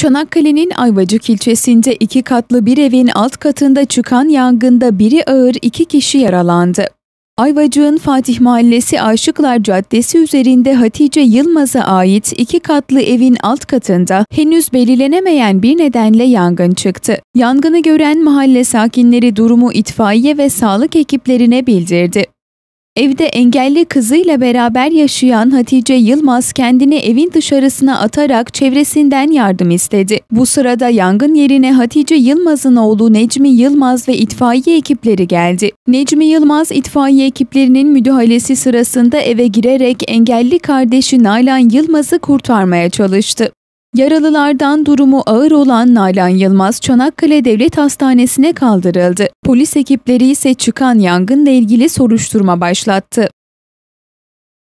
Çanakkale'nin Ayvacık ilçesinde iki katlı bir evin alt katında çıkan yangında biri ağır iki kişi yaralandı. Ayvacık'ın Fatih Mahallesi Aşıklar Caddesi üzerinde Hatice Yılmaz'a ait iki katlı evin alt katında henüz belirlenemeyen bir nedenle yangın çıktı. Yangını gören mahalle sakinleri durumu itfaiye ve sağlık ekiplerine bildirdi. Evde engelli kızıyla beraber yaşayan Hatice Yılmaz kendini evin dışarısına atarak çevresinden yardım istedi. Bu sırada yangın yerine Hatice Yılmaz'ın oğlu Necmi Yılmaz ve itfaiye ekipleri geldi. Necmi Yılmaz itfaiye ekiplerinin müdahalesi sırasında eve girerek engelli kardeşi Nalan Yılmaz'ı kurtarmaya çalıştı. Yaralılardan durumu ağır olan Nalan Yılmaz Çanakkale Devlet Hastanesi'ne kaldırıldı. Polis ekipleri ise çıkan yangınla ilgili soruşturma başlattı.